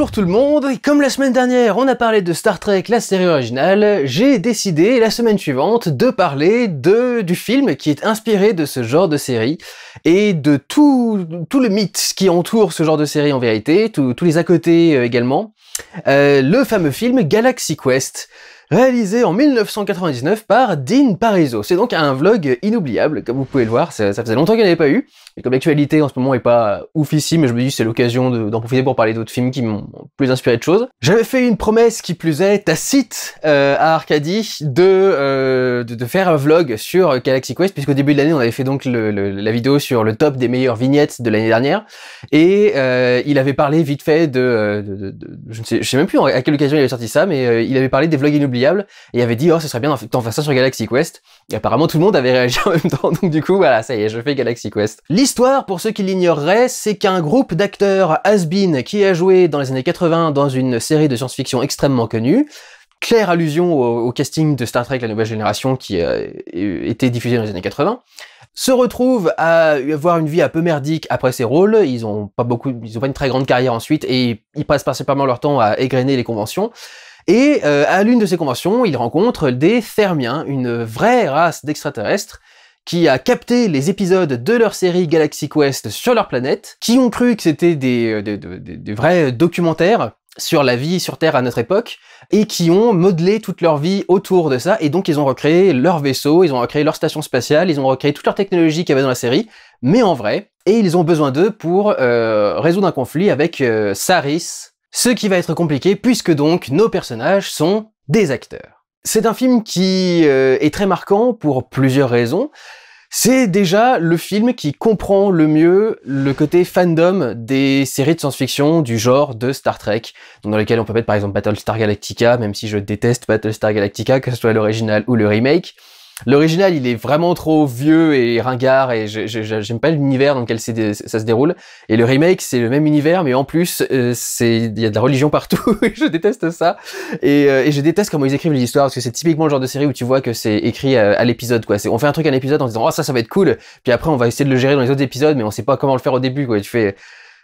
Bonjour tout le monde, comme la semaine dernière on a parlé de Star Trek, la série originale, j'ai décidé la semaine suivante de parler de, du film qui est inspiré de ce genre de série, et de tout, le mythe qui entoure ce genre de série en vérité, tous les à côté euh, également, euh, le fameux film Galaxy Quest réalisé en 1999 par Dean Parizo, C'est donc un vlog inoubliable, comme vous pouvez le voir, ça, faisait longtemps qu'il n'y avait pas eu, et comme l'actualité en ce moment est pas ouf mais je me dis c'est l'occasion d'en profiter pour parler d'autres films qui m'ont plus inspiré de choses. J'avais fait une promesse qui plus est tacite euh, à Arcadie euh, de, de, faire un vlog sur Galaxy Quest, puisqu'au début de l'année on avait fait donc la vidéo sur le top des meilleures vignettes de l'année dernière, et euh, il avait parlé vite fait de, je ne sais, sais même plus à quelle occasion il avait sorti ça, mais il avait parlé des vlogs inoubliables et avait dit, oh, ce serait bien d'en faire ça sur Galaxy Quest. Et apparemment, tout le monde avait réagi en même temps, donc du coup, voilà, ça y est, je fais Galaxy Quest. L'histoire, pour ceux qui l'ignoreraient, c'est qu'un groupe d'acteurs has qui a joué dans les années 80 dans une série de science-fiction extrêmement connue, claire allusion au, casting de Star Trek La Nouvelle Génération qui a euh, été diffusé dans les années 80, se retrouvent à avoir une vie un peu merdique après ces rôles. Ils ont pas beaucoup, ils ont une très grande carrière ensuite et ils passent principalement leur temps à égrener les conventions. Et euh, à l'une de ces conventions, ils rencontre des fermiens, une vraie race d'extraterrestres, qui a capté les épisodes de leur série Galaxy Quest sur leur planète, qui ont cru que c'était euh, des, vrais documentaires sur la vie sur Terre à notre époque, et qui ont modelé toute leur vie autour de ça, et donc ils ont recréé leur vaisseau, ils ont recréé leur station spatiale, ils ont recréé toute leur technologie qu'il y avait dans la série, mais en vrai, et ils ont besoin d'eux pour euh, résoudre un conflit avec Saris, ce qui va être compliqué puisque donc nos personnages sont des acteurs. C'est un film qui euh, est très marquant pour plusieurs raisons. C'est déjà le film qui comprend le mieux le côté fandom des séries de science-fiction du genre de Star Trek, dans lesquelles on peut mettre par exemple Battlestar Galactica, même si je déteste Battlestar Galactica, que ce soit l'original ou le remake. L'original, il est vraiment trop vieux et ringard et j'aime pas l'univers dans lequel ça se déroule. Et le remake, c'est le même univers, mais en plus, euh, c'est il y a de la religion partout. et je déteste ça. Euh, et, je déteste comment ils écrivent les histoires parce que c'est typiquement le genre de série où tu vois que c'est écrit à, l'épisode. quoi. On fait un truc à l'épisode en disant oh ça, ça va être cool. Puis après, on va essayer de le gérer dans les autres épisodes, mais on sait pas comment le faire au début. quoi. tu fais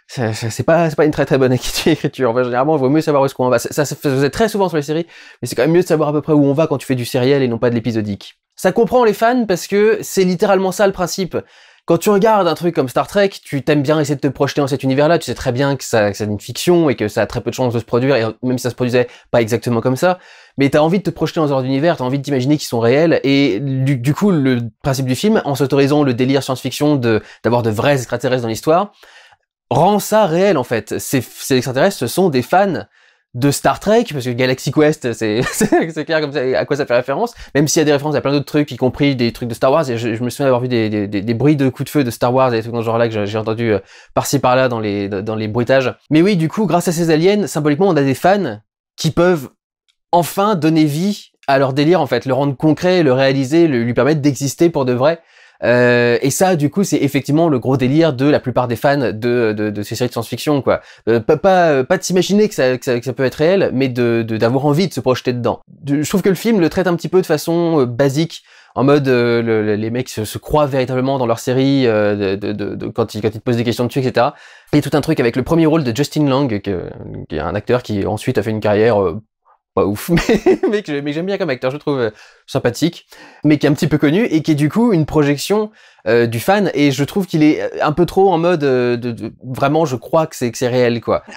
c'est pas c'est pas une très très bonne écriture. Enfin, généralement, il vaut mieux savoir où on ce va. Ça, ça, faisait très souvent sur les séries, mais c'est quand même mieux de savoir à peu près où on va quand tu fais du sériel et non pas de l'épisodique. Ça comprend les fans parce que c'est littéralement ça le principe. Quand tu regardes un truc comme Star Trek, tu t'aimes bien essayer de te projeter dans cet univers-là. Tu sais très bien que, c'est une fiction et que ça a très peu de chances de se produire, et même si ça se produisait pas exactement comme ça. Mais t'as envie de te projeter dans un univers, t'as envie d'imaginer qu'ils sont réels. Et du, du coup, le principe du film, en s'autorisant le délire science-fiction de d'avoir de vrais extraterrestres dans l'histoire, rend ça réel en fait. Ces, extraterrestres, ce sont des fans de Star Trek, parce que Galaxy Quest, c'est clair comme ça, à quoi ça fait référence, même s'il y a des références à plein d'autres trucs, y compris des trucs de Star Wars, et je, me souviens avoir vu des, des, bruits de coups de feu de Star Wars et des trucs dans ce genre-là que j'ai entendu euh, par-ci par-là dans les, dans les bruitages. Mais oui, du coup, grâce à ces aliens, symboliquement, on a des fans qui peuvent enfin donner vie à leur délire, en fait, le rendre concret, le réaliser, lui permettre d'exister pour de vrai. Euh, et ça, du coup, c'est effectivement le gros délire de la plupart des fans de, ces séries de science-fiction, quoi. Euh, pas, pas, euh, de s'imaginer que ça, peut être réel, mais de d'avoir envie de se projeter dedans. Je trouve que le film le traite un petit peu de façon euh, basique en mode les mecs se, croient véritablement dans leur série de, de, de, quand, ils, posent des questions dessus, etc. Et tout un truc avec le premier rôle de Justin Lang, qui, est un acteur qui ensuite a fait une carrière ouf, mais, mais j'aime bien comme acteur, je trouve euh, sympathique, mais qui est un petit peu connu et qui est du coup une projection euh, du fan. Et je trouve qu'il est euh, un peu trop en mode de, vraiment, je crois que c'est que c'est réel quoi. I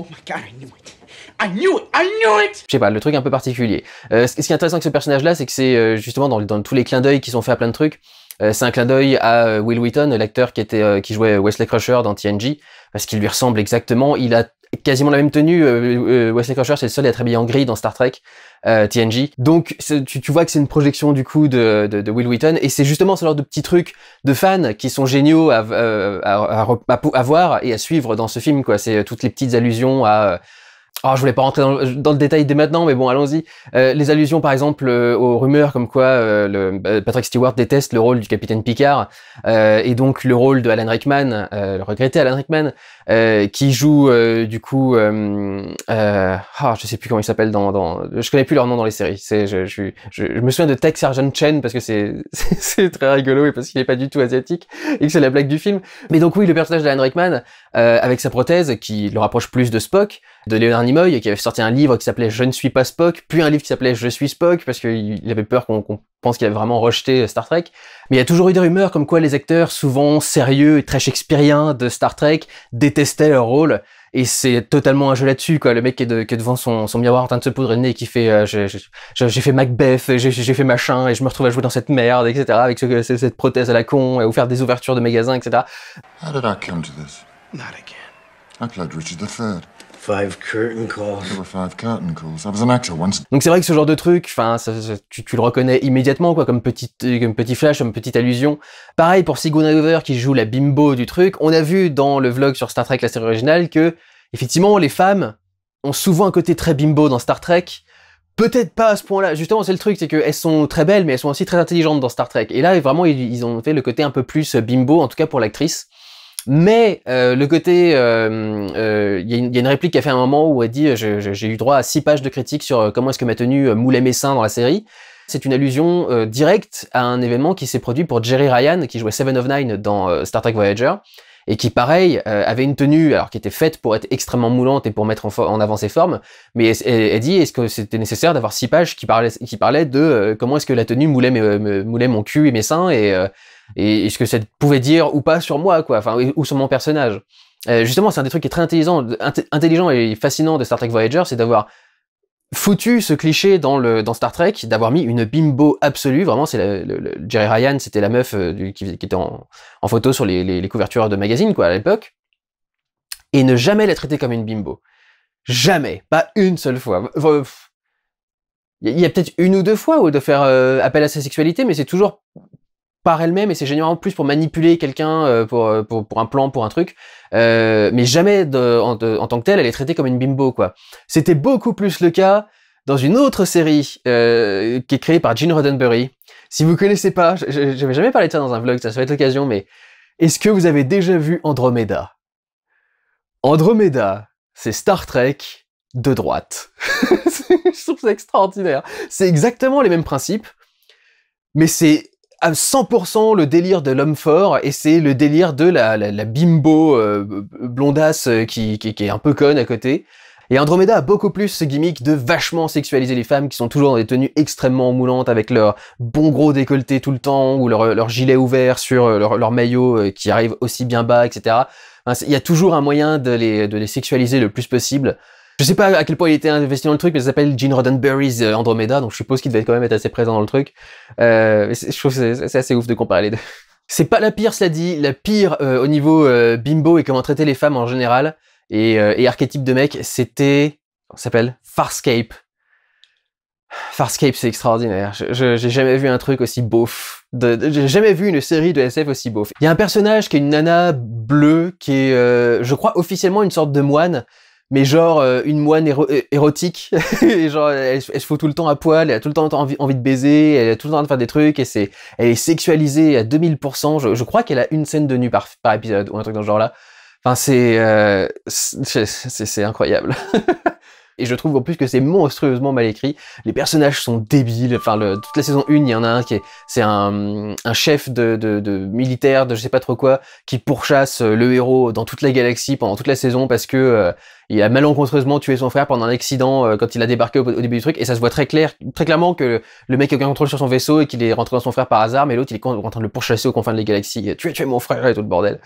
Oh Je sais pas, le truc un peu particulier. ce qui est intéressant avec ce personnage-là, c'est que c'est justement dans, dans, tous les clins d'œil qui sont faits à plein de trucs, euh, c'est un clin d'œil à euh, Will Wheaton, l'acteur qui était euh, qui jouait Wesley Crusher dans TNG, parce qu'il lui ressemble exactement. Il a quasiment la même tenue. Wesley Crusher, c'est le seul à être habillé en gris dans Star Trek TNG. Donc tu, vois que c'est une projection du coup de, de, Will Wheaton et c'est justement ce genre de petits trucs de fans qui sont géniaux à, à, voir et à suivre dans ce film. quoi. C'est toutes les petites allusions à ah, je voulais pas rentrer dans le, détail dès maintenant, mais bon, allons-y. Euh, les allusions, par exemple, euh, aux rumeurs comme quoi euh, le, bah, Patrick Stewart déteste le rôle du capitaine Picard euh, et donc le rôle de Alan Rickman, euh, le regretté Alan Rickman, qui joue du coup, ah, je sais plus comment il s'appelle dans, dans, je connais plus leur nom dans les séries. C'est, je, je, me souviens de Tech Sergeant Chen parce que c'est c'est très rigolo et parce qu'il est pas du tout asiatique et que c'est la blague du film. Mais donc oui, le personnage d'Alan Rickman avec sa prothèse qui le rapproche plus de Spock de Leonard Nimoy, qui avait sorti un livre qui s'appelait Je ne suis pas Spock, puis un livre qui s'appelait Je suis Spock, parce qu'il avait peur qu'on pense qu'il avait vraiment rejeté Star Trek. Mais il y a toujours eu des rumeurs comme quoi les acteurs, souvent sérieux et très shakespeariens de Star Trek, détestaient leur rôle. Et c'est totalement un jeu là-dessus, quoi. Le mec qui est, de, devant son, son, miroir en train de se poudrer le nez, qui fait euh, j'ai fait Macbeth, j'ai fait machin, et je me retrouve à jouer dans cette merde, etc. Avec ce, cette prothèse à la con, et ou faire des ouvertures de magasins, etc. Not again. Richard III. Donc c'est vrai que ce genre de truc, enfin, tu, le reconnais immédiatement, quoi, comme petite, comme petit flash, comme petite allusion. Pareil pour Sigourney Weaver qui joue la bimbo du truc. On a vu dans le vlog sur Star Trek la série originale que effectivement les femmes ont souvent un côté très bimbo dans Star Trek. Peut-être pas à ce point-là. Justement, c'est le truc, c'est qu'elles sont très belles, mais elles sont aussi très intelligentes dans Star Trek. Et là, vraiment, ils ont fait le côté un peu plus bimbo, en tout cas pour l'actrice. Mais euh, le côté, euh, euh, il y, a une réplique qui a fait un moment où elle dit j'ai eu droit à six pages de critiques sur comment est-ce que m'a tenue moulait mes seins dans la série. C'est une allusion directe à un événement qui s'est produit pour Jerry Ryan, qui jouait Seven of Nine dans Star Trek Voyager et qui, pareil, avait une tenue alors qui était faite pour être extrêmement moulante et pour mettre en, avant ses formes, mais elle, dit est-ce que c'était nécessaire d'avoir six pages qui parlaient, de comment est-ce que la tenue moulait, moulait mon cul et mes seins et, et, ce que ça pouvait dire ou pas sur moi, quoi, enfin, ou sur mon personnage. Euh, justement, c'est un des trucs qui est très intelligent, intelligent et fascinant de Star Trek Voyager, c'est d'avoir foutu ce cliché dans, le, dans Star Trek, d'avoir mis une bimbo absolue. Vraiment, c'est le Jerry Ryan, c'était la meuf euh, qui, était en, photo sur les, couvertures de magazines, quoi, à l'époque. Et ne jamais la traiter comme une bimbo. Jamais. Pas une seule fois. Il y a peut-être une ou deux fois où de faire euh, appel à sa sexualité, mais c'est toujours par elle-même et c'est généralement plus pour manipuler quelqu'un euh, euh, pour, un plan, pour un truc. Euh, mais jamais en, tant que telle, elle est traitée comme une bimbo quoi. C'était beaucoup plus le cas dans une autre série qui est créée par Gene Roddenberry. Si vous connaissez pas, j'avais jamais parlé de ça dans un vlog, ça, ça va être l'occasion, mais est-ce que vous avez déjà vu Andromeda Andromeda, c'est Star Trek de droite. Je trouve ça extraordinaire. C'est exactement les mêmes principes, mais c'est à 100% le délire de l'homme fort et c'est le délire de la, la, bimbo euh, blondasse euh, qui, qui, qui, est un peu conne à côté. Et Andromeda a beaucoup plus ce gimmick de vachement sexualiser les femmes qui sont toujours dans des tenues extrêmement moulantes avec leur bon gros décolleté tout le temps ou leur, leur gilet ouvert sur leur, leur, maillot euh, qui arrive aussi bien bas, etc. Il y a toujours un moyen de les, de les sexualiser le plus possible. Je sais pas à quel point il était investi dans le truc, mais ça s'appelle Gene Roddenberry's euh, Andromeda, donc je suppose qu'il devait quand même être assez présent dans le truc. Euh, je trouve c'est assez ouf de comparer les deux. C'est pas la pire, cela dit, la pire euh, au niveau bimbo et comment traiter les femmes en général et, et archétype de mec, c'était, on s'appelle Farscape. Farscape, c'est extraordinaire. Je, j'ai jamais vu un truc aussi beauf. j'ai jamais vu une série de SF aussi beauf. Il y a un personnage qui est une nana bleue, qui est, je crois, officiellement une sorte de moine, mais genre euh, une moine érotique et genre elle, se fout tout le temps à poil elle a tout le temps envie, de baiser elle a tout le temps envie de faire des trucs et c'est elle est sexualisée à 2000% je, crois qu'elle a une scène de nu par, épisode ou un truc dans ce genre là enfin euh, c'est c'est incroyable et je trouve en plus que c'est monstrueusement mal écrit. Les personnages sont débiles. Enfin, le, toute la saison 1, il y en a un qui est, c'est un, chef de, de, militaire, de je sais pas trop quoi, qui pourchasse euh, le héros dans toute la galaxie pendant toute la saison parce que il a malencontreusement tué son frère pendant un accident euh, quand il a débarqué au, début du truc et ça se voit très clair très clairement que le mec a aucun contrôle sur son vaisseau et qu'il est rentré dans son frère par hasard mais l'autre il est en train de le pourchasser aux confins de la galaxie tu es tu mon frère et tout le bordel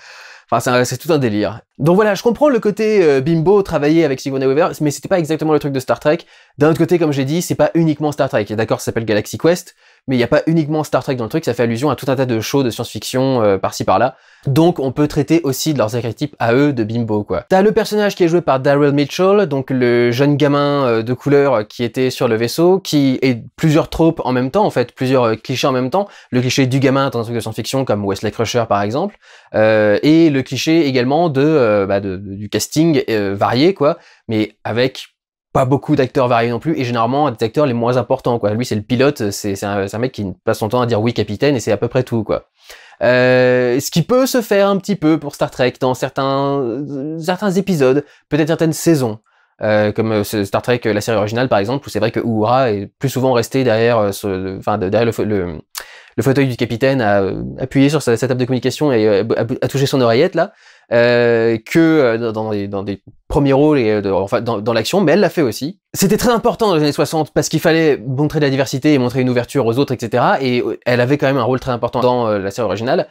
Enfin, c'est tout un délire. Donc voilà, je comprends le côté euh, bimbo travailler avec Sigourney Weaver, mais c'était pas exactement le truc de Star Trek. D'un autre côté, comme j'ai dit, c'est pas uniquement Star Trek. D'accord, ça s'appelle Galaxy Quest, mais il n'y a pas uniquement Star Trek dans le truc, ça fait allusion à tout un tas de shows de science-fiction euh, par-ci par-là. Donc on peut traiter aussi de leurs archétypes à eux de bimbo quoi. T'as le personnage qui est joué par Daryl Mitchell, donc le jeune gamin euh, de couleur euh, qui était sur le vaisseau, qui est plusieurs tropes en même temps en fait, plusieurs clichés en même temps. Le cliché du gamin dans un truc de science-fiction comme Wesley Crusher par exemple, et le cliché également de, bah, du casting varié quoi, mais avec pas beaucoup d'acteurs variés non plus, et généralement des acteurs les moins importants, quoi. Lui, c'est le pilote, c'est un, un, mec qui passe son temps à dire oui capitaine, et c'est à peu près tout, quoi. Euh, ce qui peut se faire un petit peu pour Star Trek dans certains, certains épisodes, peut-être certaines saisons. Euh, comme euh, Star Trek, euh, la série originale par exemple, où c'est vrai que Uhura est plus souvent resté derrière, enfin, derrière le, le, fauteuil du capitaine à appuyer sur sa, table de communication et à toucher son oreillette là. Euh, que euh, dans, les, des premiers rôles et euh, enfin, dans, l'action, mais elle l'a fait aussi. C'était très important dans les années 60 parce qu'il fallait montrer de la diversité et montrer une ouverture aux autres, etc. Et elle avait quand même un rôle très important dans la série originale.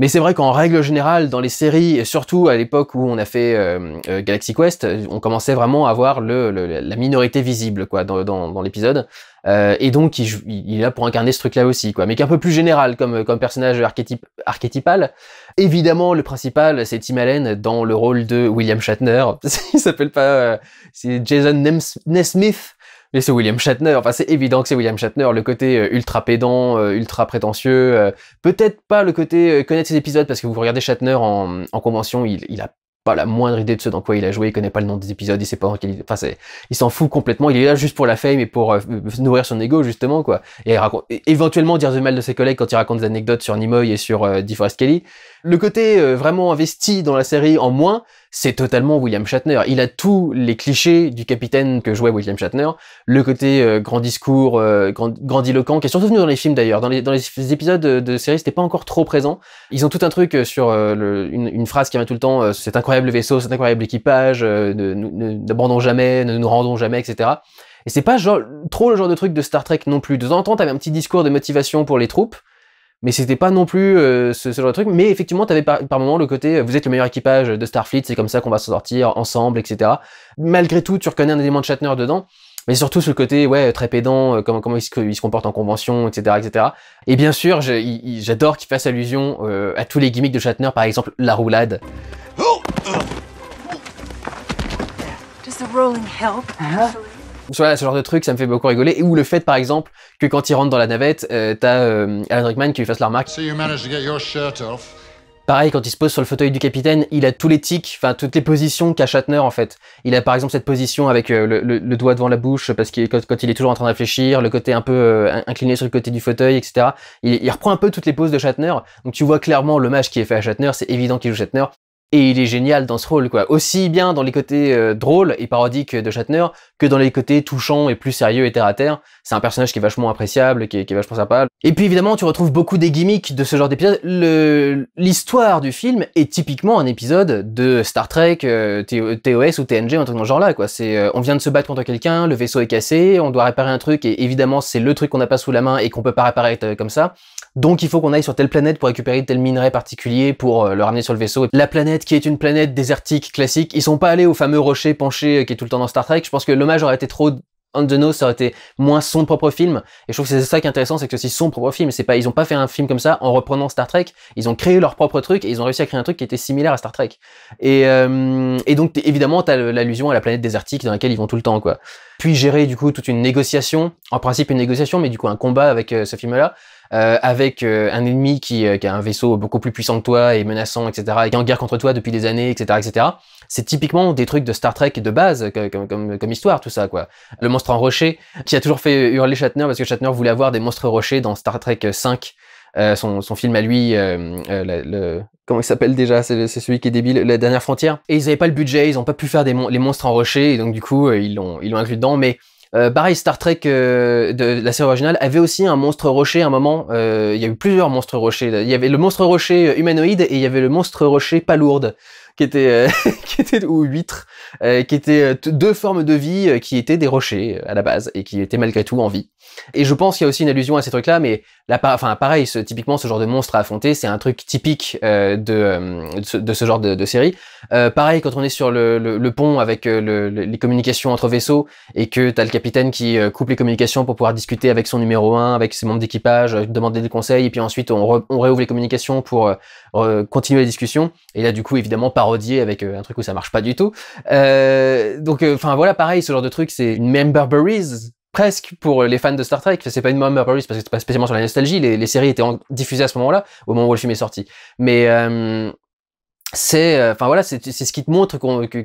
Mais c'est vrai qu'en règle générale, dans les séries, et surtout à l'époque où on a fait Galaxy Quest, on commençait vraiment à avoir la minorité visible quoi dans, l'épisode. et donc, il, il, est là pour incarner ce truc-là aussi, quoi. Mais qu'un peu plus général comme, comme personnage archétype, archétypal. Évidemment, le principal, c'est Tim Allen dans le rôle de William Shatner. Il s'appelle pas, euh, c'est Jason Nesmith, mais c'est William Shatner. Enfin, c'est évident que c'est William Shatner. Le côté euh, ultra pédant, euh, ultra prétentieux. Peut-être pas le côté connaître ses épisodes parce que vous regardez Shatner en, convention, il, il a pas la moindre idée de ce dans quoi il a joué, il connaît pas le nom des épisodes, il sait pas enfin il s'en fout complètement, il est là juste pour la fame et pour nourrir son ego justement quoi. Et il éventuellement dire du mal de ses collègues quand il raconte des anecdotes sur Nimoy et sur euh, Kelly, le côté euh, vraiment investi dans la série en moins, c'est totalement William Shatner. Il a tous les clichés du capitaine que jouait William Shatner. Le côté euh, grand discours, euh, grand, grandiloquent, qui est surtout venu dans les films d'ailleurs. Dans les, épisodes de, série, c'était pas encore trop présent. Ils ont tout un truc sur une, phrase qui vient tout le temps, cet incroyable vaisseau, cet incroyable équipage, n'abandonnons jamais, ne nous rendons jamais, etc. Et c'est pas genre, trop le genre de truc de Star Trek non plus. De temps en temps, t'avais un petit discours de motivation pour les troupes, mais c'était pas non plus euh, ce, genre de truc. Mais effectivement, t'avais par, par moment le côté, euh, vous êtes le meilleur équipage de Starfleet, c'est comme ça qu'on va s'en sortir ensemble, etc. Malgré tout, tu reconnais un élément de Shatner dedans. Mais surtout sur le côté, ouais, très pédant, euh, comment, comment il, se, comporte en convention, etc., etc. Et bien sûr, j'adore qu'il fasse allusion à tous les gimmicks de Shatner, par exemple la roulade. Oh, Does rolling help? Uh-huh. Voilà, ce genre de truc, ça me fait beaucoup rigoler. Ou le fait, par exemple, que quand il rentre dans la navette, euh, t'as euh, Alan qui lui fasse la remarque. Pareil, quand il se pose sur le fauteuil du capitaine, il a tous les tics, enfin toutes les positions qu'a Shatner en fait. Il a par exemple cette position avec euh, le, doigt devant la bouche parce qu'il quand, il est toujours en train de réfléchir, le côté un peu incliné sur le côté du fauteuil, etc. Il, il, reprend un peu toutes les poses de Shatner. Donc tu vois clairement l'hommage qui est fait à Shatner. C'est évident qu'il joue Shatner. Et il est génial dans ce rôle, quoi. Aussi bien dans les côtés euh, drôles et parodiques de Shatner que dans les côtés touchants et plus sérieux et terre à terre. C'est un personnage qui est vachement appréciable, qui est, vachement sympa. Et puis évidemment, tu retrouves beaucoup des gimmicks de ce genre d'épisode. L'histoire du film est typiquement un épisode de Star Trek, euh, TOS ou TNG, un truc dans ce genre-là, quoi. C'est, euh, on vient de se battre contre quelqu'un, le vaisseau est cassé, on doit réparer un truc et évidemment, c'est le truc qu'on n'a pas sous la main et qu'on peut pas réparer comme ça. Donc il faut qu'on aille sur telle planète pour récupérer tel minerai particulier pour euh, le ramener sur le vaisseau. La planète qui est une planète désertique classique, ils sont pas allés au fameux rocher penché euh, qui est tout le temps dans Star Trek. Je pense que l'hommage aurait été trop on the nose, ça aurait été moins son propre film. Et je trouve que c'est ça qui est intéressant, c'est que c'est son propre film. C'est pas, ils ont pas fait un film comme ça en reprenant Star Trek. Ils ont créé leur propre truc et ils ont réussi à créer un truc qui était similaire à Star Trek. Et, euh, et donc évidemment, t'as l'allusion à la planète désertique dans laquelle ils vont tout le temps, quoi. Puis gérer du coup toute une négociation, en principe une négociation, mais du coup un combat avec ce film-là. Euh, avec euh, un ennemi qui, euh, qui, a un vaisseau beaucoup plus puissant que toi et menaçant, etc., et qui est en guerre contre toi depuis des années, etc., etc. C'est typiquement des trucs de Star Trek de base comme, comme, comme, histoire, tout ça, quoi. Le monstre en rocher, qui a toujours fait hurler Shatner parce que Shatner voulait avoir des monstres rochers dans Star Trek 5. son, son, film à lui, le, comment il s'appelle déjà C'est celui qui est débile, La Dernière Frontière. Et ils n'avaient pas le budget, ils n'ont pas pu faire des les monstres en rocher, et donc du coup, ils l'ont inclus dedans, mais euh, pareil, Star Trek euh, de, la série originale avait aussi un monstre rocher à un moment. Euh, il y a eu plusieurs monstres rochers. Il y avait le monstre rocher euh, humanoïde et il y avait le monstre rocher palourde, qui était, qui était ou huître, qui était deux formes de vie qui étaient des rochers à la base et qui étaient malgré tout en vie. Et je pense qu'il y a aussi une allusion à ces trucs-là, mais là, enfin, pareil, typiquement, ce genre de monstre à affronter, c'est un truc typique euh, de, euh, de ce, genre de, de série. Euh, pareil, quand on est sur le, le, pont avec le, les communications entre vaisseaux et que t'as le capitaine qui coupe les communications pour pouvoir discuter avec son numéro 1, avec ses membres d'équipage, demander des conseils, et puis ensuite on, réouvre les communications pour continuer la discussion. Et là, du coup, évidemment, parodier avec un truc où ça marche pas du tout. donc, enfin, voilà, pareil, ce genre de truc, c'est une berries presque pour euh, les fans de Star Trek, c'est pas une mom parce que c'est pas spécialement sur la nostalgie, les, séries étaient diffusées à ce moment-là, au moment où le film est sorti. Mais euh, c'est euh, enfin voilà, c'est ce qui te montre que,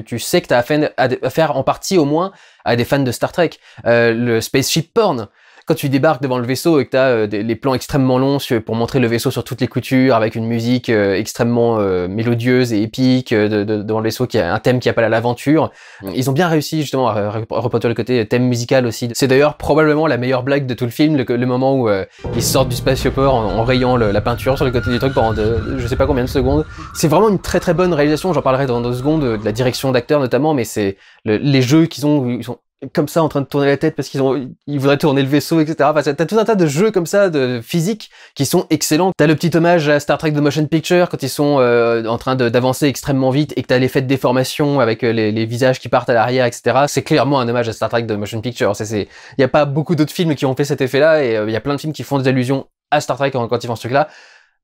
tu sais que tu as affaire, en partie au moins à des fans de Star Trek. le spaceship porn, quand tu débarques devant le vaisseau et que tu euh, les plans extrêmement longs pour montrer le vaisseau sur toutes les coutures, avec une musique euh, extrêmement euh, mélodieuse et épique devant le vaisseau, qui a un thème qui appelle à l'aventure, ils ont bien réussi justement à, reporter le côté thème musical aussi. C'est d'ailleurs probablement la meilleure blague de tout le film, le, moment où ils sortent du spatioport en, rayant la peinture sur le côté du truc pendant je sais pas combien de secondes. C'est vraiment une très très bonne réalisation, j'en parlerai dans deux secondes, de la direction d'acteurs notamment, mais c'est les jeux qu'ils ont, ils sont comme ça en train de tourner la tête parce qu'ils ont ils voudraient tourner le vaisseau etc enfin t'as tout un tas de jeux comme ça de physique qui sont excellents t'as le petit hommage à Star Trek de Motion Picture quand ils sont euh, en train d'avancer extrêmement vite et que t'as l'effet de déformation avec euh, les, visages qui partent à l'arrière etc c'est clairement un hommage à Star Trek de Motion Picture c'est il y a pas beaucoup d'autres films qui ont fait cet effet là et il euh, y a plein de films qui font des allusions à Star Trek quand ils font ce truc là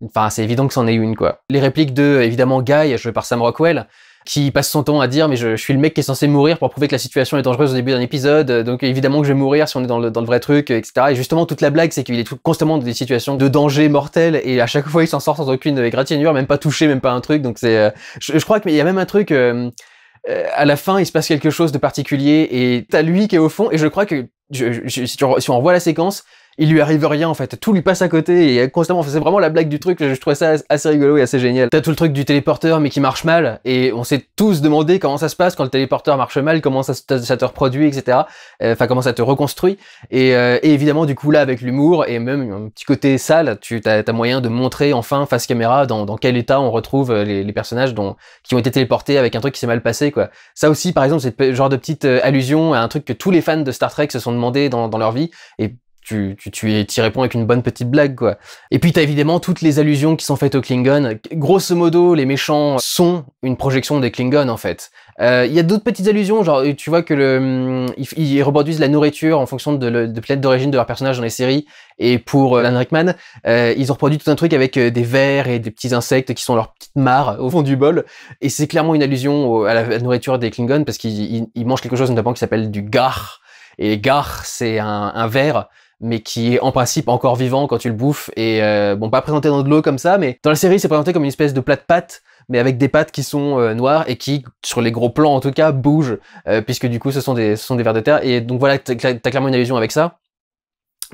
Enfin, c'est évident que c'en est une, quoi. Les répliques de, évidemment, Guy, joué par Sam Rockwell, qui passe son temps à dire mais je, suis le mec qui est censé mourir pour prouver que la situation est dangereuse au début d'un épisode, euh, donc évidemment que je vais mourir si on est dans le, dans le vrai truc, euh, etc. Et justement toute la blague c'est qu'il est constamment dans des situations de danger mortel et à chaque fois il s'en sort sans aucune égratignure, euh, même pas touché, même pas un truc, donc c'est... je, je, crois il y a même un truc... à la fin, il se passe quelque chose de particulier et t'as lui qui est au fond et je crois que si, tu, si, on revoit la séquence, il lui arrive rien en fait, tout lui passe à côté et constamment, c'est vraiment la blague du truc, je trouvais ça assez rigolo et assez génial. T'as tout le truc du téléporteur mais qui marche mal et on s'est tous demandé comment ça se passe quand le téléporteur marche mal, comment ça, te reproduit, etc. Euh, enfin comment ça te reconstruit euh, et, évidemment du coup là avec l'humour et même un petit côté sale, tu as, moyen de montrer enfin face caméra dans, quel état on retrouve euh, les, personnages dont, qui ont été téléportés avec un truc qui s'est mal passé quoi. Ça aussi par exemple c'est le genre de petite allusion à un truc que tous les fans de Star Trek se sont demandé dans, dans leur vie et tu, tu, tu y réponds avec une bonne petite blague, quoi. Et puis t'as évidemment toutes les allusions qui sont faites aux Klingons. Grosso modo, les méchants sont une projection des Klingons, en fait. Euh, il y a d'autres petites allusions, genre euh, tu vois que le, hum, ils, reproduisent la nourriture en fonction de, la de planète d'origine de leur personnages dans les séries. Et pour euh, l'anrikman, ils ont reproduit tout un truc avec des vers et des petits insectes qui sont leurs petites mares au fond du bol. Et c'est clairement une allusion à, la, nourriture des Klingons parce qu'ils mangent quelque chose notamment qui s'appelle du gar. Et gar, c'est un, un verre mais qui est en principe encore vivant quand tu le bouffes et euh, bon pas présenté dans de l'eau comme ça mais dans la série c'est présenté comme une espèce de plat de pâte mais avec des pattes qui sont euh, noires et qui sur les gros plans en tout cas bougent euh, puisque du coup ce sont des ce sont des vers de terre et donc voilà t'as clairement une allusion avec ça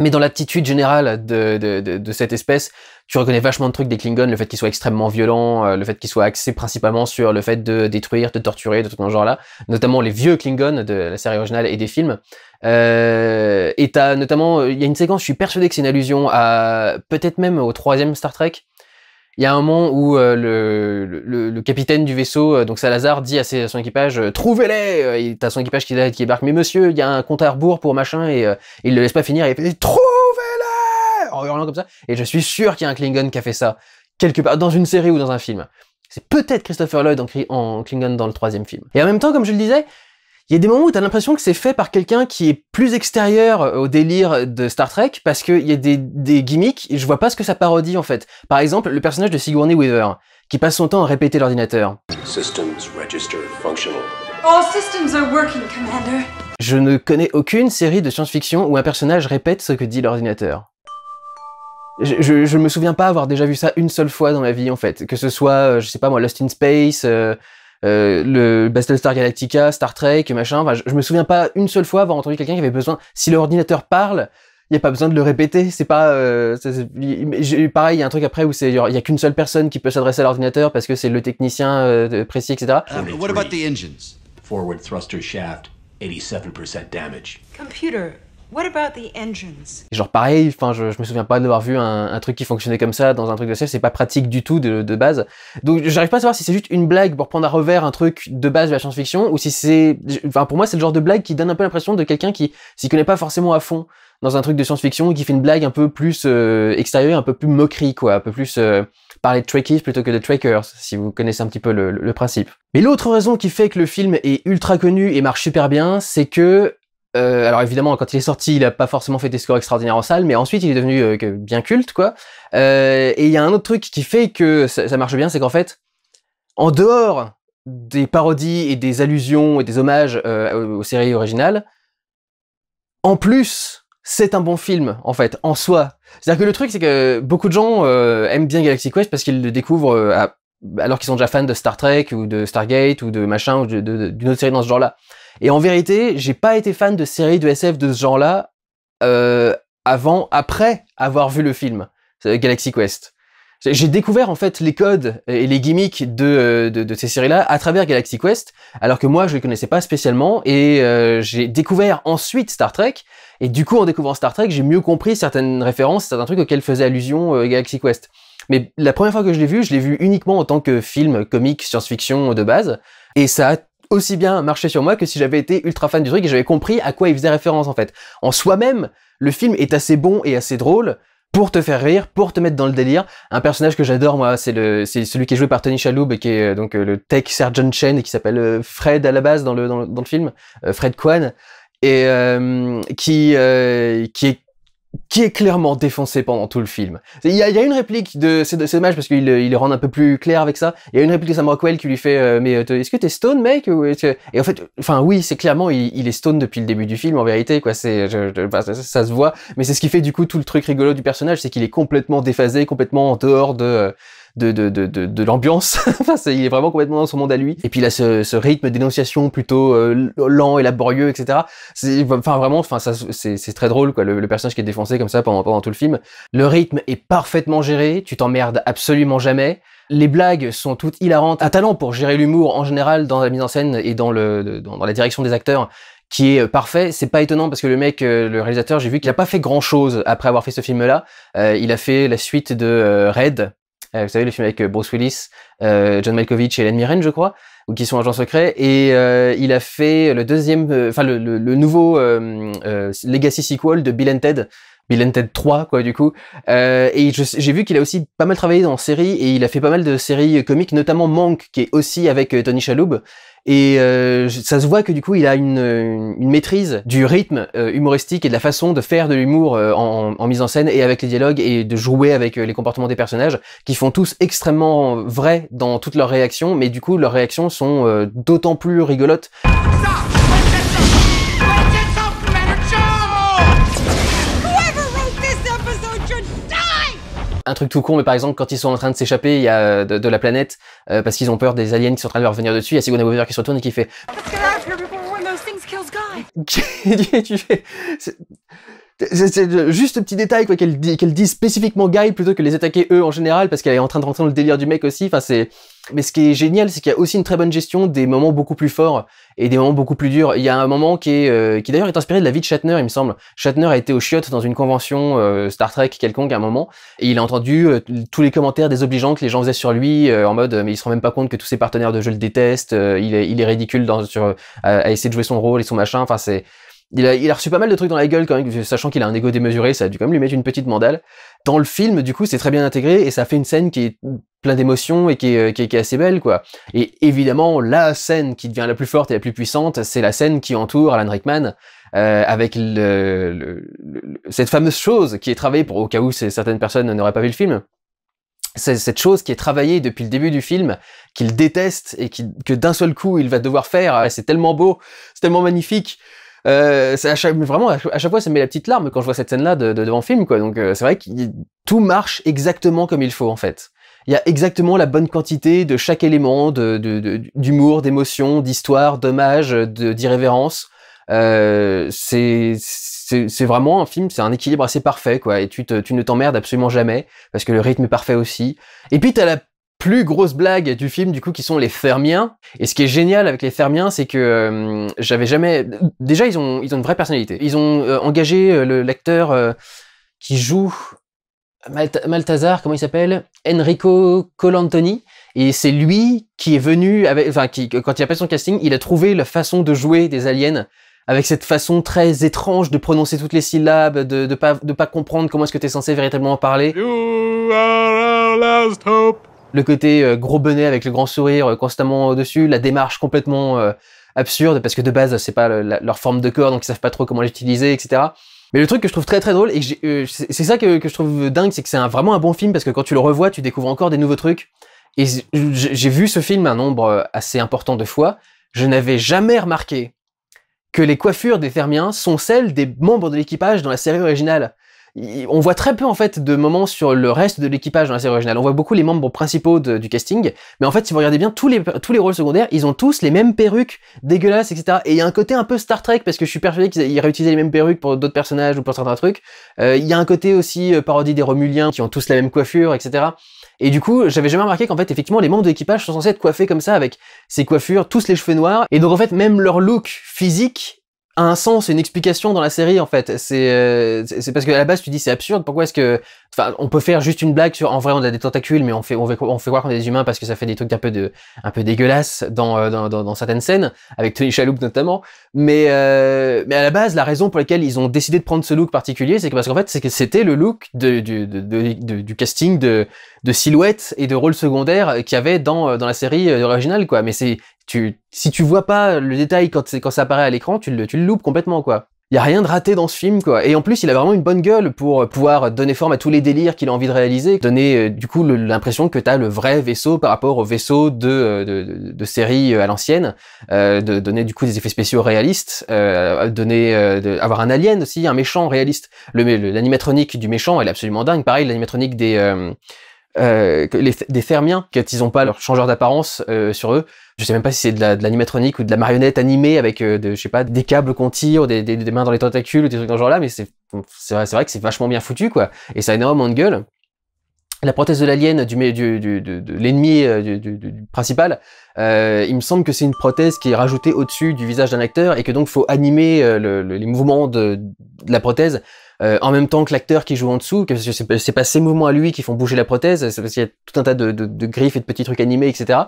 mais dans l'attitude générale de, de, cette espèce, tu reconnais vachement de trucs des Klingons, le fait qu'ils soient extrêmement violents, le fait qu'ils soient axés principalement sur le fait de détruire, de torturer, de tout ce genre-là, notamment les vieux Klingons de la série originale et des films. Euh, et t'as notamment, euh, il y a une séquence, je suis persuadé que c'est une allusion à peut-être même au troisième Star Trek. Il y a un moment où euh, le, capitaine du vaisseau, donc Salazar, dit à, son équipage Trouvez-les Et t'as son équipage qui, qui débarque Mais monsieur, il y a un compte à rebours pour machin, et, il le laisse pas finir, et il fait Trouvez-les En hurlant comme ça. Et je suis sûr qu'il y a un Klingon qui a fait ça, quelque part, dans une série ou dans un film. C'est peut-être Christopher Lloyd en Klingon dans le troisième film. Et en même temps, comme je le disais, il y a des moments où t'as l'impression que c'est fait par quelqu'un qui est plus extérieur euh, au délire de Star Trek parce qu'il y a des, gimmicks et je vois pas ce que ça parodie en fait. Par exemple, le personnage de Sigourney Weaver qui passe son temps à répéter l'ordinateur. Je ne connais aucune série de science-fiction où un personnage répète ce que dit l'ordinateur. Je, je, me souviens pas avoir déjà vu ça une seule fois dans ma vie en fait, que ce soit, euh, je sais pas moi, Lost in Space, euh, euh, le... le Star Galactica, Star Trek, machin. Enfin, je, me souviens pas une seule fois avoir entendu quelqu'un qui avait besoin. Si l'ordinateur parle, il n'y a pas besoin de le répéter. C'est pas euh, pareil. Il y a un truc après où c'est il y a qu'une seule personne qui peut s'adresser à l'ordinateur parce que c'est le technicien euh, précis, etc. Ah, what about the engines? Forward thruster shaft, 87% damage. Computer. What about the engines? Genre pareil, enfin je, me souviens pas d'avoir vu un, truc qui fonctionnait comme ça dans un truc de science-fiction, c'est pas pratique du tout de, base. Donc j'arrive pas à savoir si c'est juste une blague pour prendre à revers un truc de base de la science-fiction ou si c'est, enfin pour moi c'est le genre de blague qui donne un peu l'impression de quelqu'un qui s'y connaît pas forcément à fond dans un truc de science-fiction qui fait une blague un peu plus euh, extérieure, un peu plus moquerie quoi, un peu plus euh, parler de Trekkies plutôt que de trackers si vous connaissez un petit peu le principe. Mais l'autre raison qui fait que le film est ultra connu et marche super bien, c'est que euh, alors évidemment, quand il est sorti, il a pas forcément fait des scores extraordinaires en salle, mais ensuite il est devenu euh, bien culte, quoi. Euh, et il y a un autre truc qui fait que ça, ça marche bien, c'est qu'en fait, en dehors des parodies et des allusions et des hommages aux séries originales, en plus, c'est un bon film, en fait, en soi. C'est-à-dire que le truc, c'est que beaucoup de gens aiment bien Galaxy Quest parce qu'ils le découvrent à alors qu'ils sont déjà fans de Star Trek ou de Stargate ou de machin ou d'une autre série dans ce genre-là. Et en vérité, j'ai pas été fan de séries de SF de ce genre-là euh, avant, après avoir vu le film euh, Galaxy Quest. J'ai découvert en fait les codes et les gimmicks euh, de, ces séries-là à travers Galaxy Quest, alors que moi je les connaissais pas spécialement et j'ai découvert ensuite Star Trek et du coup en découvrant Star Trek j'ai mieux compris certaines références, certains trucs auxquels faisait allusion Galaxy Quest. Mais la première fois que je l'ai vu, je l'ai vu uniquement en tant que film comique science-fiction de base. Et ça a aussi bien marché sur moi que si j'avais été ultra fan du truc et j'avais compris à quoi il faisait référence en fait. En soi-même, le film est assez bon et assez drôle pour te faire rire, pour te mettre dans le délire. Un personnage que j'adore, moi, c'est le, c'est celui qui est joué par Tony et qui est donc le tech sergeant Chen, qui s'appelle euh, Fred à la base dans le dans, le film, euh, Fred Kwan, et euh, qui qui est qui est clairement défoncé pendant tout le film. Il y a, une réplique de, c'est dommage parce qu'il euh, il le rend un peu plus clair avec ça. Il y a une réplique de Sam Rockwell qui lui fait, euh, mais euh, est-ce que t'es stone, mec Et en fait, enfin oui, c'est clairement il, est stone depuis le début du film en vérité, quoi. C'est, ça, ça, se voit, mais c'est ce qui fait du coup tout le truc rigolo du personnage, c'est qu'il est complètement déphasé, complètement en dehors de, de, de, de, de, l'ambiance. enfin, c'est il est vraiment complètement dans son monde à lui. Et puis il a ce, ce rythme d'énonciation plutôt euh, lent et laborieux, etc. Enfin, vraiment, enfin, ça, c'est très drôle, quoi. Le, personnage qui est défoncé comme ça pendant, pendant tout le film. Le rythme est parfaitement géré. Tu t'emmerdes absolument jamais. Les blagues sont toutes hilarantes. Un talent pour gérer l'humour en général dans la mise en scène et dans, le, dans, la direction des acteurs qui est euh, parfait. C'est pas étonnant parce que le mec, euh, le réalisateur, j'ai vu qu'il a pas fait grand chose après avoir fait ce film-là. il a fait la suite de raid. Red, euh, vous savez, le film avec euh, Bruce Willis, euh, John Malkovich et Len Mirren, je crois, ou qui sont agents secrets. Et il a fait le deuxième, enfin le, le, nouveau Legacy sequel de Bill and Ted, Bill Ted 3 quoi du coup euh, et j'ai vu qu'il a aussi pas mal travaillé dans séries et il a fait pas mal de séries comiques notamment Monk qui est aussi avec euh, Tony Chaloub et euh, ça se voit que du coup il a une, une maîtrise du rythme euh, humoristique et de la façon de faire de l'humour en, mise en scène et avec les dialogues et de jouer avec les comportements des personnages qui font tous extrêmement vrai dans toutes leurs réactions mais du coup leurs réactions sont d'autant plus rigolotes un truc tout con, mais par exemple, quand ils sont en train de s'échapper euh, de, de la planète, euh, parce qu'ils ont peur des aliens qui sont en train de leur venir dessus, il y a Sigourney Weaver qui se retourne et qui fait... tu fais... C'est juste un petit détail quoi qu'elle dit, spécifiquement Guy plutôt que les attaquer eux en général parce qu'elle est en train de rentrer dans le délire du mec aussi. Enfin c'est. Mais ce qui est génial, c'est qu'il y a aussi une très bonne gestion des moments beaucoup plus forts et des moments beaucoup plus durs. Il y a un moment qui est euh, qui d'ailleurs est inspiré de la vie de Shatner, il me semble. Shatner a été au chiotte dans une convention euh, Star Trek quelconque à un moment et il a entendu euh, tous les commentaires désobligeants que les gens faisaient sur lui en mode mais il se rend même pas compte que tous ses partenaires de jeu le détestent, il est ridicule dans sur à, à essayer de jouer son rôle et son machin. Enfin c'est il a, reçu pas mal de trucs dans la gueule quand même, sachant qu'il a un ego démesuré, ça a dû quand même lui mettre une petite mandale. Dans le film, du coup, c'est très bien intégré et ça fait une scène qui est plein d'émotions et euh, qui est, qui, est, assez belle, quoi. Et évidemment, la scène qui devient la plus forte et la plus puissante, c'est la scène qui entoure Alan Rickman euh, avec cette fameuse chose qui est travaillée pour au cas où certaines personnes n'auraient pas vu le film. C'est cette chose qui est travaillée depuis le début du film, qu'il déteste et que d'un seul coup il va devoir faire. C'est tellement beau, c'est tellement magnifique. Euh, à chaque, vraiment, à chaque fois, ça me met la petite larme quand je vois cette scène-là de, de, devant le film, quoi. Donc, euh, c'est vrai que tout marche exactement comme il faut, en fait. Il y a exactement la bonne quantité de chaque élément, d'humour, de, de, d'émotion, d'histoire, d'hommage, d'irrévérence. Euh, c'est c'est vraiment un film, c'est un équilibre assez parfait, quoi. Et tu, te, tu ne t'emmerdes absolument jamais parce que le rythme est parfait aussi. Et puis t'as la plus grosse blague du film, du coup, qui sont les fermiens. Et ce qui est génial avec les fermiens, c'est que euh, j'avais jamais. Déjà, ils ont, ils ont une vraie personnalité. Ils ont euh, engagé euh, le l'acteur qui joue Malthazar, Maltazar, comment il s'appelle Enrico Colantoni. Et c'est lui qui est venu, avec, enfin, quand il a fait son casting, il a trouvé la façon de jouer des aliens avec cette façon très étrange de prononcer toutes les syllabes, de ne pas, de pas comprendre comment est-ce que tu es censé véritablement parler. last hope. Le côté euh, gros bonnet avec le grand sourire euh, constamment au-dessus, la démarche complètement euh, absurde parce que de base c'est pas leur forme de corps donc ils savent pas trop comment l'utiliser etc mais le truc que je trouve très très drôle et c'est ça que, je trouve dingue c'est que c'est vraiment un bon film parce que quand tu le revois tu découvres encore des nouveaux trucs et j'ai vu ce film un nombre assez important de fois je n'avais jamais remarqué que les coiffures des fermiens sont celles des membres de l'équipage dans la série originale on voit très peu en fait de moments sur le reste de l'équipage dans la série originale. On voit beaucoup les membres principaux du casting, mais en fait si vous regardez bien tous les, rôles secondaires, ils ont tous les mêmes perruques dégueulasses, etc. Et il y a un côté un peu Star Trek parce que je suis persuadé qu'ils réutilisaient les mêmes perruques pour d'autres personnages ou pour certains trucs. Euh, il y a un côté aussi euh, parodie des Romuliens qui ont tous la même coiffure, etc. Et du coup, j'avais jamais remarqué qu'en fait, effectivement, les membres de l'équipage sont censés être coiffés comme ça, avec ces coiffures, tous les cheveux noirs. Et donc, en fait, même leur look physique a un sens, une explication dans la série en fait. Euh, c'est parce que à la base tu dis c'est absurde. Pourquoi est-ce que enfin on peut faire juste une blague sur en vrai on a des tentacules mais on fait on fait, on fait qu'on est des humains parce que ça fait des trucs un peu de un peu dégueulasses dans euh, dans, certaines scènes avec Tony Chaloup notamment. Mais euh, mais à la base la raison pour laquelle ils ont décidé de prendre ce look particulier c'est parce qu'en fait c'est que c'était le look de, du, casting de de silhouettes et de rôles secondaires qu'il y avait dans dans la série originale quoi. Mais c'est si tu vois pas le détail quand, quand ça apparaît à l'écran, tu le, tu le loupes complètement, quoi. Il y a rien de raté dans ce film, quoi. Et en plus, il a vraiment une bonne gueule pour euh, pouvoir donner forme à tous les délires qu'il a envie de réaliser, donner euh, du coup l'impression que t'as le vrai vaisseau par rapport au vaisseau de, euh, de, série à l'ancienne, de donner du coup des effets spéciaux réalistes, donner avoir un alien aussi, un méchant réaliste. L'animatronique le, l'animatronique du méchant, elle est absolument dingue. Pareil, l'animatronique des euh, des fermiens, quand ils ont pas leur changeur d'apparence euh, sur eux, je sais même pas si c'est de l'animatronique ou de la marionnette animée avec, euh, de, je sais pas, des câbles qu'on tire, des, des, mains dans les tentacules, ou des trucs dans ce genre-là, mais c'est c'est vrai, vrai que c'est vachement bien foutu, quoi. Et ça a énormément de gueule la prothèse de l'alien du, du, du, de l'ennemi euh, du, principal, euh, il me semble que c'est une prothèse qui est rajoutée au-dessus du visage d'un acteur et que donc faut animer euh, les mouvements de, la prothèse en même temps que l'acteur qui joue en dessous, parce que c'est pas ses mouvements à lui qui font bouger la prothèse, c'est parce qu'il y a tout un tas de, de, griffes et de petits trucs animés, etc.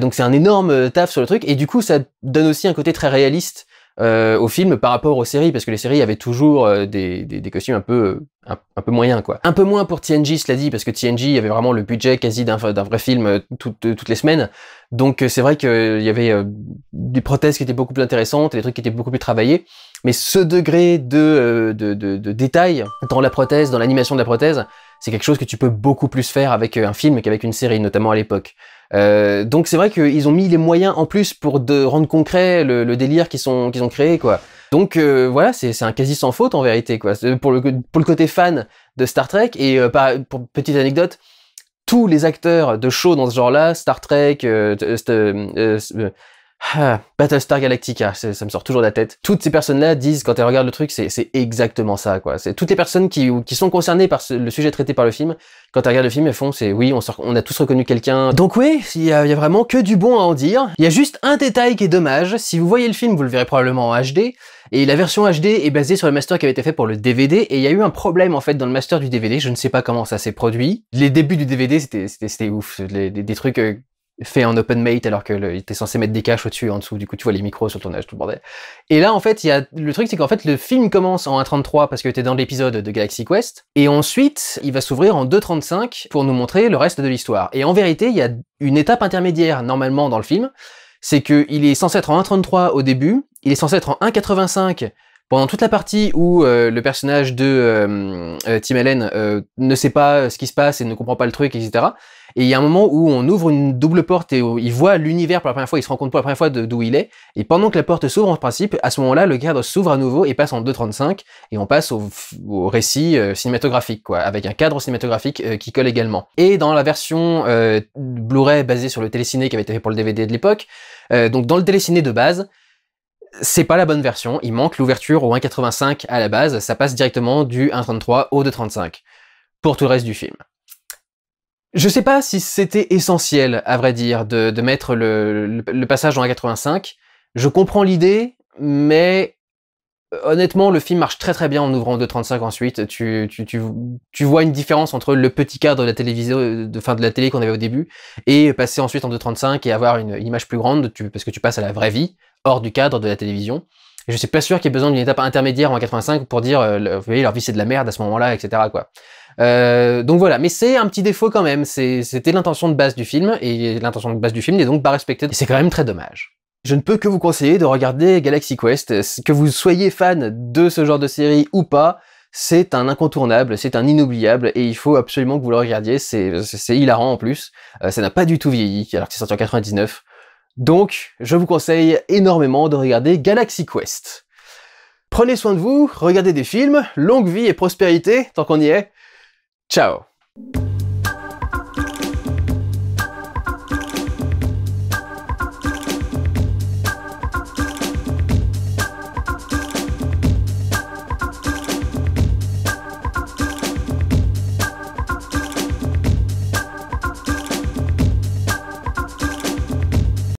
donc c'est un énorme taf sur le truc et du coup ça donne aussi un côté très réaliste euh, au film par rapport aux séries, parce que les séries avaient toujours euh, des, des, costumes un peu, euh, un, peu moyens, quoi. Un peu moins pour TNG, cela dit, parce que TNG avait vraiment le budget quasi d'un vrai film toutes les semaines. Donc c'est vrai qu'il y avait des prothèses qui étaient beaucoup plus intéressantes, et des trucs qui étaient beaucoup plus travaillés. Mais ce degré de, de, de détail dans la prothèse, dans l'animation de la prothèse, c'est quelque chose que tu peux beaucoup plus faire avec un film qu'avec une série, notamment à l'époque. Euh, donc c'est vrai qu'ils ont mis les moyens en plus pour de rendre concret le, délire qu'ils sont qu'ils ont créé quoi. Donc euh, voilà, c'est un quasi sans faute en vérité quoi. Pour le pour le côté fan de Star Trek et euh, pour petite anecdote, tous les acteurs de show dans ce genre-là, Star Trek, euh, ah, Battlestar Galactica, ça me sort toujours de la tête. Toutes ces personnes-là disent, quand elles regardent le truc, c'est exactement ça, quoi. C'est toutes les personnes qui, qui sont concernées par le sujet traité par le film, quand elles regardent le film, elles font, c'est oui, on, on, a tous reconnu quelqu'un. Donc oui, il y, a vraiment que du bon à en dire. Il y a juste un détail qui est dommage. Si vous voyez le film, vous le verrez probablement en HD. Et la version HD est basée sur le master qui avait été fait pour le DVD, et il y a eu un problème en fait dans le master du DVD, je ne sais pas comment ça s'est produit. Les débuts du DVD, c'était ouf, des trucs euh, fait en Open Mate alors que était censé mettre des caches au-dessus en dessous. Du coup, tu vois les micros sur le tournage, tout le Et là, en fait, il y a le truc, c'est qu'en fait, le film commence en 1.33 parce que tu es dans l'épisode de Galaxy Quest, et ensuite, il va s'ouvrir en 2.35 pour nous montrer le reste de l'histoire. Et en vérité, il y a une étape intermédiaire normalement dans le film, c'est que il est censé être en 1.33 au début, il est censé être en 1.85 pendant toute la partie où euh, le personnage de euh, euh, Tim Allen ne sait pas ce qui se passe et ne comprend pas le truc, etc. Et il y a un moment où on ouvre une double porte et il voit l'univers pour la première fois, il se rend compte pour la première fois d'où il est. Et pendant que la porte s'ouvre, en principe, à ce moment-là, le cadre s'ouvre à nouveau et passe en 2.35 et on passe au, récit cinématographique, quoi, avec un cadre cinématographique qui colle également. Et dans la version Blu-ray basée sur le téléciné qui avait été fait pour le DVD de l'époque, donc dans le téléciné de base, c'est pas la bonne version, il manque l'ouverture au 1.85 à la base, ça passe directement du 1.33 au 2.35 pour tout le reste du film. Je sais pas si c'était essentiel, à vrai dire, de, mettre le, passage en 1.85. Je comprends l'idée, mais honnêtement, le film marche très très bien en ouvrant en 2.35 ensuite. Tu, vois une différence entre le petit cadre de la, télévision, de, fin, de la télé qu'on avait au début et passer ensuite en 2.35 et avoir une, image plus grande parce que tu passes à la vraie vie hors du cadre de la télévision. Je je suis pas sûr qu'il y ait besoin d'une étape intermédiaire en 85 pour dire, euh, vous voyez, leur vie c'est de la merde à ce moment-là, etc. Quoi. Euh, donc voilà, mais c'est un petit défaut quand même. C'était l'intention de base du film et l'intention de base du film n'est donc pas respectée. c'est quand même très dommage. Je ne peux que vous conseiller de regarder Galaxy Quest, que vous soyez fan de ce genre de série ou pas. C'est un incontournable, c'est un inoubliable, et il faut absolument que vous le regardiez, c'est hilarant en plus, euh, ça n'a pas du tout vieilli, alors que c'est en 99, donc, je vous conseille énormément de regarder Galaxy Quest. Prenez soin de vous, regardez des films, longue vie et prospérité tant qu'on y est. Ciao